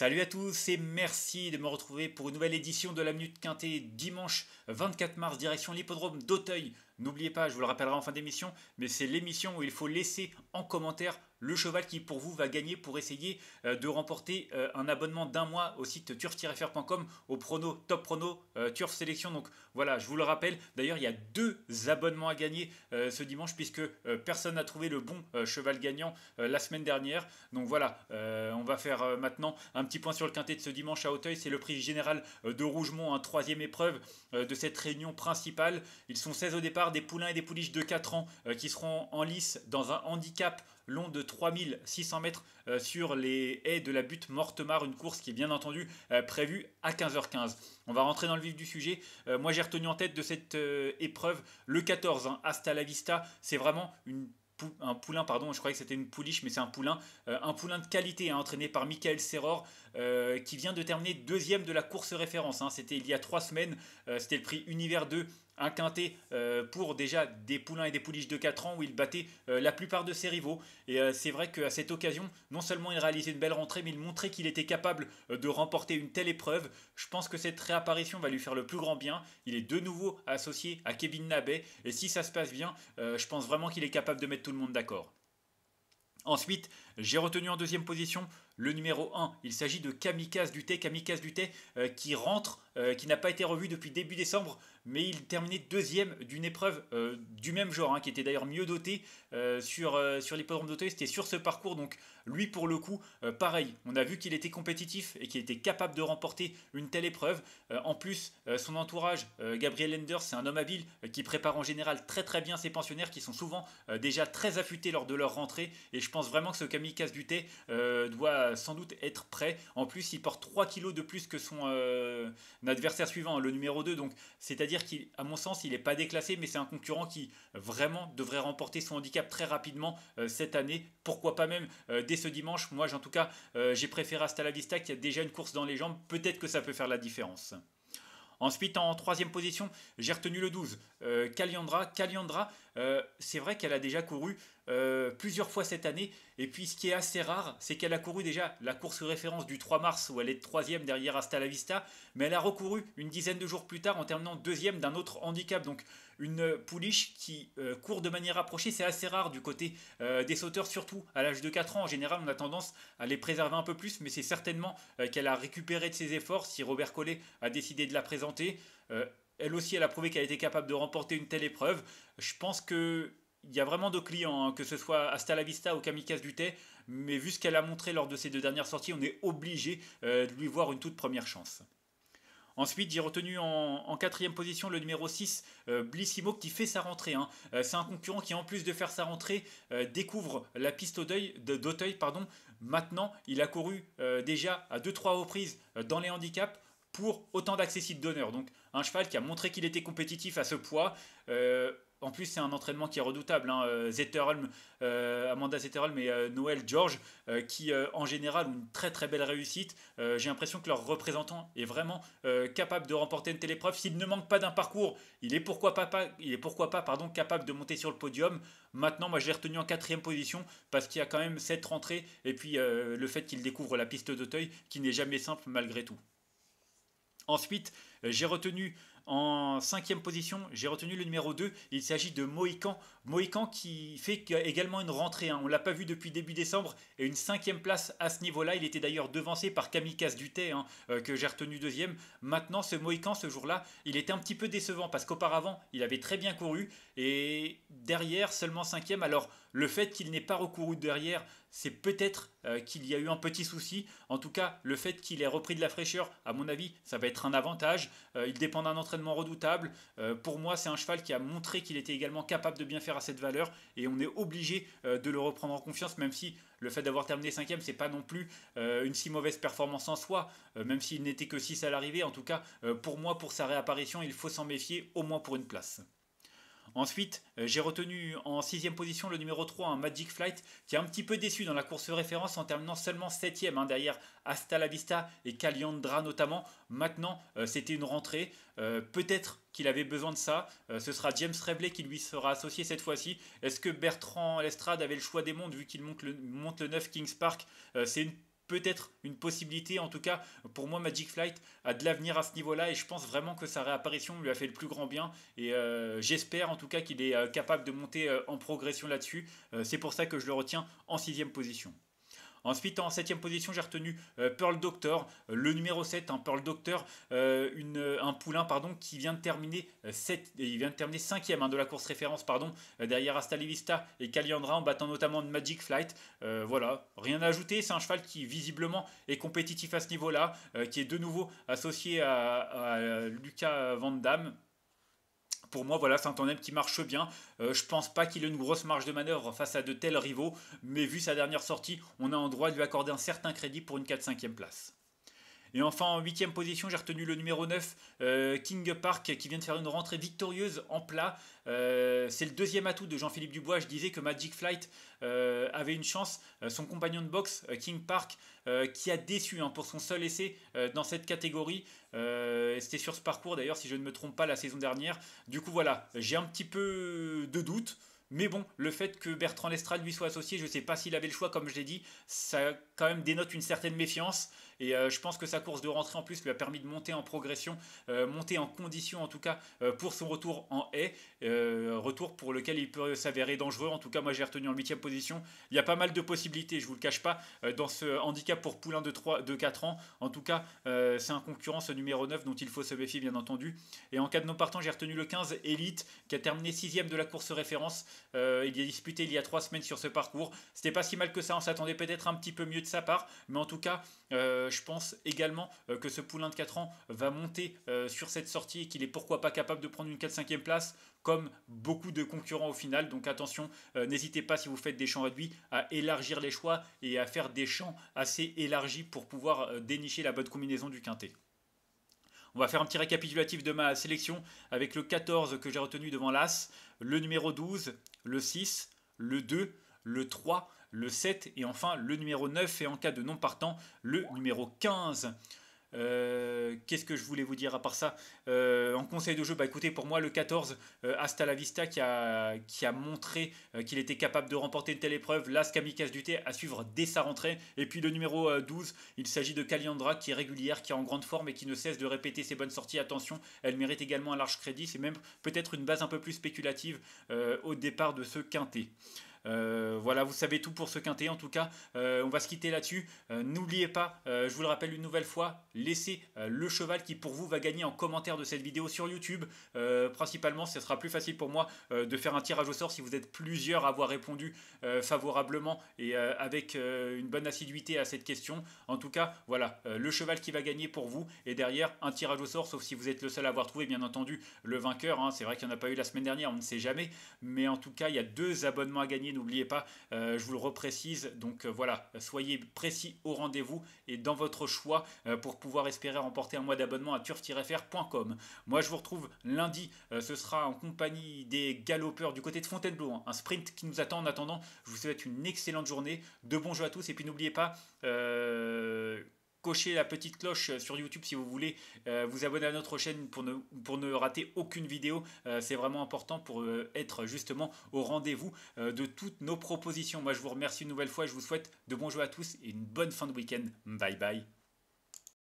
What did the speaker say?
Salut à tous et merci de me retrouver pour une nouvelle édition de la Minute Quintée dimanche 24 mars direction l'hippodrome d'Auteuil. N'oubliez pas, je vous le rappellerai en fin d'émission, mais c'est l'émission où il faut laisser en commentaire le cheval qui pour vous va gagner pour essayer euh, de remporter euh, un abonnement d'un mois au site turf-fr.com au prono, top prono, euh, turf sélection. Donc voilà, je vous le rappelle. D'ailleurs, il y a deux abonnements à gagner ce dimanche puisque personne n'a trouvé le bon cheval gagnant la semaine dernière. Donc voilà, on va faire maintenant un petit point sur le quintet de ce dimanche à Hauteuil. C'est le prix général de Rougemont, un hein, troisième épreuve de cette réunion principale. Ils sont 16 au départ, des poulains et des pouliches de 4 ans qui seront en lice dans un handicap long de 3600 mètres euh, sur les haies de la butte Mortemar, une course qui est bien entendu euh, prévue à 15h15. On va rentrer dans le vif du sujet. Euh, moi j'ai retenu en tête de cette épreuve le 14, hein, Hasta la Vista, c'est vraiment un poulain, pardon, je croyais que c'était une pouliche, mais c'est un poulain, un poulain de qualité, hein, entraîné par Michael Serror, qui vient de terminer deuxième de la course référence. Hein. c'était il y a trois semaines, c'était le prix Univers 2 un quintet euh, pour déjà des poulains et des pouliches de 4 ans où il battait euh, la plupart de ses rivaux. Et euh, c'est vrai qu'à cette occasion, non seulement il réalisait une belle rentrée, mais il montrait qu'il était capable de remporter une telle épreuve. Je pense que cette réapparition va lui faire le plus grand bien. Il est de nouveau associé à Kevin Nabet et si ça se passe bien, je pense vraiment qu'il est capable de mettre tout le monde d'accord. Ensuite, j'ai retenu en deuxième position le numéro 1. Il s'agit de Kamikaze Duté. Kamikaze Duté euh, qui rentre, euh, qui n'a pas été revu depuis début décembre, mais il terminait deuxième d'une épreuve euh, du même genre, hein, qui était d'ailleurs mieux dotée sur, sur l'hippodrome d'Auteuil. C'était sur ce parcours, donc lui pour le coup, pareil. On a vu qu'il était compétitif et qu'il était capable de remporter une telle épreuve. en plus, son entourage, Gabriel Enders, c'est un homme habile qui prépare en général très très bien ses pensionnaires qui sont souvent déjà très affûtés lors de leur rentrée. Et je pense vraiment que ce Kamikaze du thé euh, doit sans doute être prêt. En plus, il porte 3 kilos de plus que son euh, adversaire suivant, le numéro 2. Donc, c'est-à-dire qu'à mon sens, il n'est pas déclassé, mais c'est un concurrent qui vraiment devrait remporter son handicap très rapidement euh, cette année. Pourquoi pas même dès ce dimanche Moi, en tout cas, j'ai préféré il qui a déjà une course dans les jambes. Peut-être que ça peut faire la différence. Ensuite, en troisième position, j'ai retenu le 12, Caliandra, euh, Caliandra, euh, c'est vrai qu'elle a déjà couru euh, plusieurs fois cette année. Et puis, ce qui est assez rare, c'est qu'elle a couru déjà la course référence du 3 mars, où elle est troisième derrière Astalavista. Vista. Mais elle a recouru une dizaine de jours plus tard en terminant deuxième d'un autre handicap. Donc, une pouliche qui euh, court de manière approchée, c'est assez rare du côté euh, des sauteurs, surtout à l'âge de 4 ans. En général, on a tendance à les préserver un peu plus, mais c'est certainement euh, qu'elle a récupéré de ses efforts si Robert Collet a décidé de la présenter. elle aussi, elle a prouvé qu'elle était capable de remporter une telle épreuve. Je pense que il y a vraiment de clients, hein, que ce soit Hasta la Vista ou Kamikaze Thé, mais vu ce qu'elle a montré lors de ses deux dernières sorties, on est obligé de lui voir une toute première chance. Ensuite, j'ai retenu en, quatrième position le numéro 6, euh, Blissimo, qui fait sa rentrée. Hein. Euh, c'est un concurrent qui, en plus de faire sa rentrée, euh, découvre la piste d'Auteuil. Pardon. Maintenant, il a couru déjà à 2-3 reprises dans les handicaps pour autant d'accessibles d'honneur. Donc, un cheval qui a montré qu'il était compétitif à ce poids. En plus, c'est un entraînement qui est redoutable. Hein, euh, Zetterholm, euh, Amanda Zetterholm et euh, Noël George, qui en général ont une très très belle réussite. J'ai l'impression que leur représentant est vraiment capable de remporter une telle épreuve. S'il ne manque pas d'un parcours, il est pourquoi pas, il est pourquoi pas pardon, capable de monter sur le podium. Maintenant, moi, je l'ai retenu en quatrième position parce qu'il y a quand même cette rentrée et puis le fait qu'il découvre la piste d'Auteuil qui n'est jamais simple malgré tout. Ensuite, j'ai retenu en cinquième position, j'ai retenu le numéro 2. Il s'agit de Mohican. Mohican qui fait également une rentrée. Hein. On ne l'a pas vu depuis début décembre. Et une cinquième place à ce niveau-là. Il était d'ailleurs devancé par Kamikaze Duté hein, euh, que j'ai retenu deuxième. Maintenant, ce Mohican, ce jour-là, il était un petit peu décevant parce qu'auparavant, il avait très bien couru. Et derrière, seulement cinquième. Alors, le fait qu'il n'ait pas recouru derrière, c'est peut-être euh, qu'il y a eu un petit souci. En tout cas, le fait qu'il ait repris de la fraîcheur, à mon avis, ça va être un avantage. Euh, il dépend d'un entraînement redoutable. Euh, pour moi, c'est un cheval qui a montré qu'il était également capable de bien faire à cette valeur et on est obligé de le reprendre en confiance, même si le fait d'avoir terminé 5 cinquième, c'est pas non plus une si mauvaise performance en soi, même s'il n'était que 6 à l'arrivée. En tout cas, pour moi, pour sa réapparition, il faut s'en méfier au moins pour une place. Ensuite, euh, j'ai retenu en sixième position le numéro 3, un Magic Flight, qui est un petit peu déçu dans la course référence en terminant seulement septième, hein, derrière Hasta la Vista et Caliandra notamment. Maintenant, euh, c'était une rentrée. Euh, peut-être qu'il avait besoin de ça. ce sera James Rebley qui lui sera associé cette fois-ci. Est-ce que Bertrand Lestrade avait le choix des mondes vu qu'il monte le, monte 9 Kings Park C'est une peut-être une possibilité. En tout cas, pour moi, Magic Flight a de l'avenir à ce niveau-là et je pense vraiment que sa réapparition lui a fait le plus grand bien. Et euh, j'espère en tout cas qu'il est euh, capable de monter euh, en progression là-dessus. c'est pour ça que je le retiens en sixième position. Ensuite, en septième position, j'ai retenu euh, Pearl Doctor, euh, le numéro 7, un hein, Pearl Doctor, euh, un poulain pardon, qui vient de terminer 7, il vient de terminer cinquième hein, de la course référence, pardon, derrière Astalivista et Caliandra en battant notamment Magic Flight. voilà, rien à ajouter, c'est un cheval qui visiblement est compétitif à ce niveau-là, qui est de nouveau associé à, à Lucas Van Damme pour moi, voilà, c'est un tandem qui marche bien. Je euh, je pense pas qu'il ait une grosse marge de manœuvre face à de tels rivaux, mais vu sa dernière sortie, on a en droit de lui accorder un certain crédit pour une 4-5e place. Et enfin, en huitième position, j'ai retenu le numéro 9, euh, King Park, qui vient de faire une rentrée victorieuse en plat. Euh, c'est le deuxième atout de Jean-Philippe Dubois. Je disais que Magic Flight euh, avait une chance. son compagnon de boxe, King Park, qui a déçu hein, pour son seul essai dans cette catégorie. C'était sur ce parcours, d'ailleurs, si je ne me trompe pas, la saison dernière. Du coup, voilà, j'ai un petit peu de doute. Mais bon, le fait que Bertrand Lestrade lui soit associé, je ne sais pas s'il avait le choix, comme je l'ai dit, ça quand même dénote une certaine méfiance. Et euh, je pense que sa course de rentrée en plus lui a permis de monter en progression, euh, monter en condition en tout cas euh, pour son retour en haie, retour pour lequel il peut s'avérer dangereux. En tout cas, moi j'ai retenu en 8 position. Il y a pas mal de possibilités, je vous le cache pas, dans ce handicap pour Poulain de, 3, de 4 ans. En tout cas, c'est un concurrent ce numéro 9 dont il faut se méfier bien entendu. Et en cas de non partant, j'ai retenu le 15 élite qui a terminé 6 de la course référence. il y a disputé il y a trois semaines sur ce parcours. C'était pas si mal que ça, on s'attendait peut-être un petit peu mieux de sa part. Mais en tout cas, euh, je pense également euh, que ce poulain de 4 ans va monter euh, sur cette sortie et qu'il est pourquoi pas capable de prendre une 4-5e place comme beaucoup de concurrents au final. Donc attention, n'hésitez pas si vous faites des champs réduits à élargir les choix et à faire des champs assez élargis pour pouvoir dénicher la bonne combinaison du quintet. On va faire un petit récapitulatif de ma sélection avec le 14 que j'ai retenu devant l'As, le numéro 12, le 6, le 2, le 3, le 7 et enfin le numéro 9 et en cas de non partant le numéro 15. Euh, qu'est-ce que je voulais vous dire à part ça euh, En conseil de jeu, bah écoutez, pour moi, le 14, euh, Hasta la Vista qui a, qui a montré qu'il était capable de remporter une telle épreuve. Là, du thé à suivre dès sa rentrée. Et puis le numéro 12, il s'agit de Caliandra, qui est régulière, qui est en grande forme et qui ne cesse de répéter ses bonnes sorties. Attention, elle mérite également un large crédit. C'est même peut-être une base un peu plus spéculative au départ de ce quintet. Euh, voilà, vous savez tout pour ce quintet. En tout cas, euh, on va se quitter là-dessus. Euh, n'oubliez pas, je vous le rappelle une nouvelle fois, laissez le cheval qui pour vous va gagner en commentaire de cette vidéo sur YouTube. principalement, ce sera plus facile pour moi de faire un tirage au sort si vous êtes plusieurs à avoir répondu favorablement et avec une bonne assiduité à cette question. En tout cas, voilà, le cheval qui va gagner pour vous. Et derrière, un tirage au sort, sauf si vous êtes le seul à avoir trouvé, bien entendu, le vainqueur. Hein. C'est vrai qu'il n'y en a pas eu la semaine dernière, on ne sait jamais. Mais en tout cas, il y a deux abonnements à gagner n'oubliez pas, euh, je vous le reprécise. Donc euh, voilà, soyez précis au rendez-vous et dans votre choix euh, pour pouvoir espérer remporter un mois d'abonnement à turf-fr.com. Moi, je vous retrouve lundi. ce sera en compagnie des galopeurs du côté de Fontainebleau. Hein. un sprint qui nous attend. En attendant, je vous souhaite une excellente journée. De bons jeux à tous. Et puis n'oubliez pas la petite cloche euh, sur YouTube si vous voulez euh, vous abonner à notre chaîne pour ne, pour ne rater aucune vidéo. Euh, c'est vraiment important pour être justement au rendez-vous de toutes nos propositions. Moi, je vous remercie une nouvelle fois. Je vous souhaite de bons jeux à tous et une bonne fin de week-end. Bye bye.